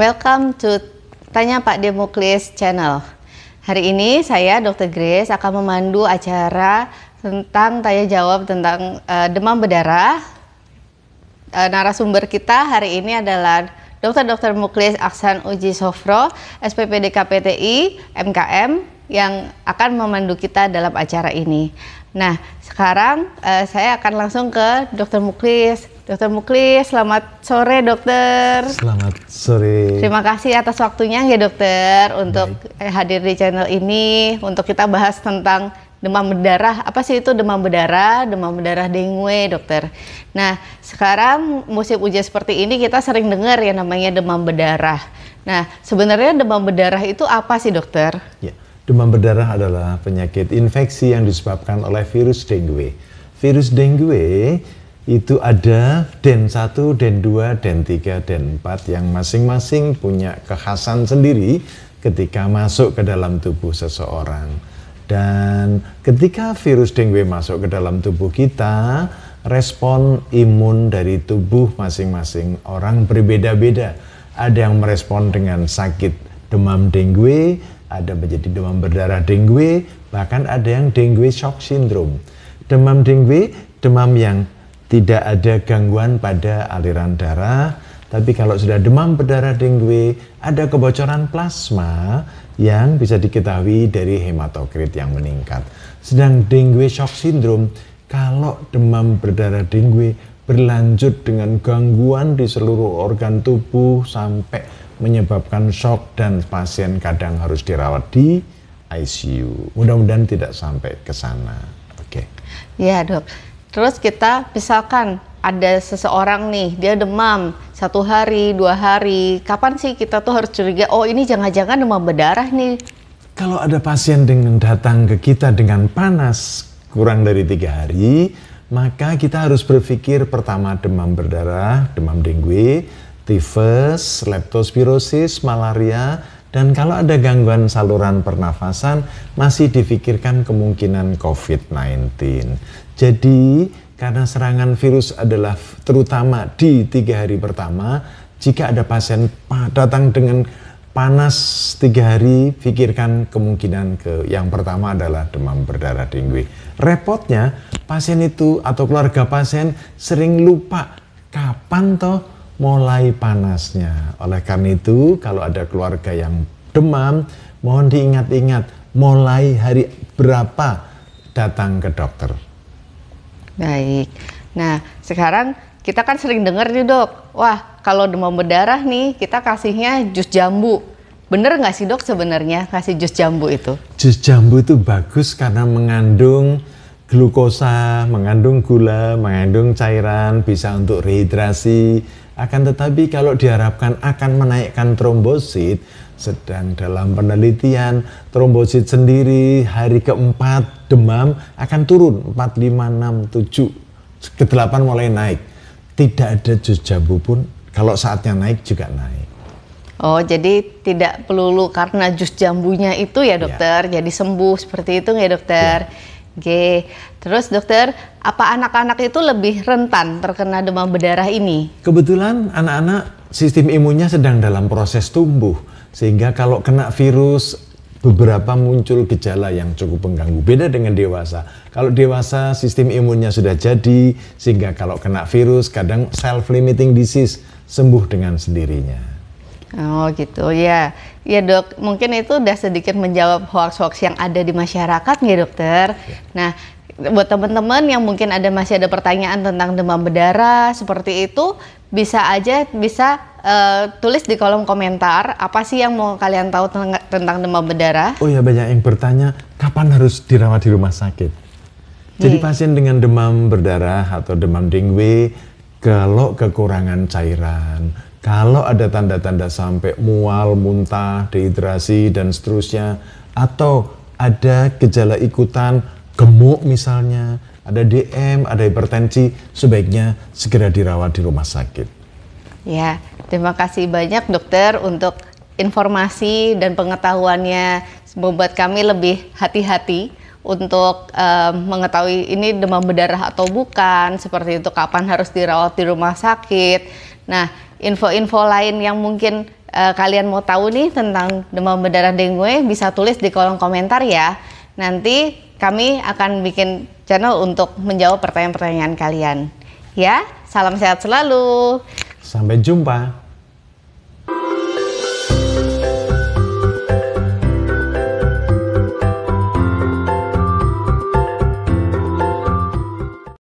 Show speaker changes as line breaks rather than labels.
Welcome to Tanya Pak Demoklis Channel. Hari ini saya Dr. Grace akan memandu acara tentang tanya jawab tentang uh, demam berdarah. Uh, narasumber kita hari ini adalah Dr. Dr. Muklis Aksan Uji Sofro, SPPD KPTI, MKM yang akan memandu kita dalam acara ini. Nah, sekarang uh, saya akan langsung ke Dr. Muklis. Dokter Mukli, selamat sore dokter. Selamat
sore. Terima
kasih atas waktunya ya dokter untuk Baik. Eh, hadir di channel ini untuk kita bahas tentang demam berdarah. Apa sih itu demam berdarah? Demam berdarah dengue, dokter. Nah, sekarang musim hujan seperti ini kita sering dengar ya namanya demam berdarah. Nah, sebenarnya demam berdarah itu apa sih, dokter? Ya.
Demam berdarah adalah penyakit infeksi yang disebabkan oleh virus dengue. Virus dengue itu ada den 1, den 2, den 3, den 4 yang masing-masing punya kekhasan sendiri ketika masuk ke dalam tubuh seseorang. Dan ketika virus dengue masuk ke dalam tubuh kita, respon imun dari tubuh masing-masing orang berbeda-beda. Ada yang merespon dengan sakit demam dengue, ada menjadi demam berdarah dengue, bahkan ada yang dengue shock syndrome. Demam dengue, demam yang tidak ada gangguan pada aliran darah. Tapi kalau sudah demam berdarah dengue, ada kebocoran plasma yang bisa diketahui dari hematokrit yang meningkat. Sedang dengue shock syndrome, kalau demam berdarah dengue berlanjut dengan gangguan di seluruh organ tubuh sampai menyebabkan shock dan pasien kadang harus dirawat di ICU. Mudah-mudahan tidak sampai ke sana. Oke. Okay.
Ya, Dok. Terus kita misalkan ada seseorang nih, dia demam satu hari, dua hari. Kapan sih kita tuh harus curiga, oh ini jangan-jangan demam berdarah nih.
Kalau ada pasien dengan datang ke kita dengan panas kurang dari tiga hari, maka kita harus berpikir pertama demam berdarah, demam dengue, tifus, leptospirosis, malaria, dan kalau ada gangguan saluran pernafasan, masih difikirkan kemungkinan COVID-19. Jadi, karena serangan virus adalah terutama di tiga hari pertama, jika ada pasien datang dengan panas tiga hari, pikirkan kemungkinan ke yang pertama adalah demam berdarah dengue. Repotnya, pasien itu atau keluarga pasien sering lupa kapan toh mulai panasnya. Oleh karena itu, kalau ada keluarga yang demam, mohon diingat-ingat mulai hari berapa datang ke dokter.
Baik. Nah, sekarang kita kan sering dengar nih dok, wah kalau demam berdarah nih kita kasihnya jus jambu. Bener nggak sih dok sebenarnya kasih jus jambu itu?
Jus jambu itu bagus karena mengandung glukosa, mengandung gula, mengandung cairan, bisa untuk rehidrasi, akan tetapi kalau diharapkan akan menaikkan trombosit, sedang dalam penelitian trombosit sendiri hari keempat demam akan turun 4, 5, 6, 7, ke 8 mulai naik. Tidak ada jus jambu pun kalau saatnya naik juga naik.
Oh, jadi tidak perlu karena jus jambunya itu ya iya. dokter, ya. jadi sembuh seperti itu nggak dokter? Ya. Oke, Terus dokter, apa anak-anak itu lebih rentan terkena demam berdarah ini?
Kebetulan anak-anak sistem imunnya sedang dalam proses tumbuh, sehingga kalau kena virus beberapa muncul gejala yang cukup mengganggu. Beda dengan dewasa. Kalau dewasa sistem imunnya sudah jadi, sehingga kalau kena virus kadang self limiting disease sembuh dengan sendirinya.
Oh gitu ya, ya dok. Mungkin itu udah sedikit menjawab hoax-hoax yang ada di masyarakat nih dokter. Ya. Nah, buat teman-teman yang mungkin ada masih ada pertanyaan tentang demam berdarah seperti itu, bisa aja bisa uh, tulis di kolom komentar apa sih yang mau kalian tahu tentang demam berdarah.
Oh ya banyak yang bertanya kapan harus dirawat di rumah sakit. Jadi pasien dengan demam berdarah atau demam dengue kalau kekurangan cairan, kalau ada tanda-tanda sampai mual, muntah, dehidrasi, dan seterusnya, atau ada gejala ikutan gemuk misalnya, ada DM, ada hipertensi, sebaiknya segera dirawat di rumah sakit.
Ya, terima kasih banyak dokter untuk informasi dan pengetahuannya membuat kami lebih hati-hati untuk um, mengetahui ini demam berdarah atau bukan, seperti itu kapan harus dirawat di rumah sakit. Nah, info-info lain yang mungkin uh, kalian mau tahu nih tentang demam berdarah dengue bisa tulis di kolom komentar ya. Nanti kami akan bikin channel untuk menjawab pertanyaan-pertanyaan kalian. Ya, salam sehat selalu.
Sampai jumpa.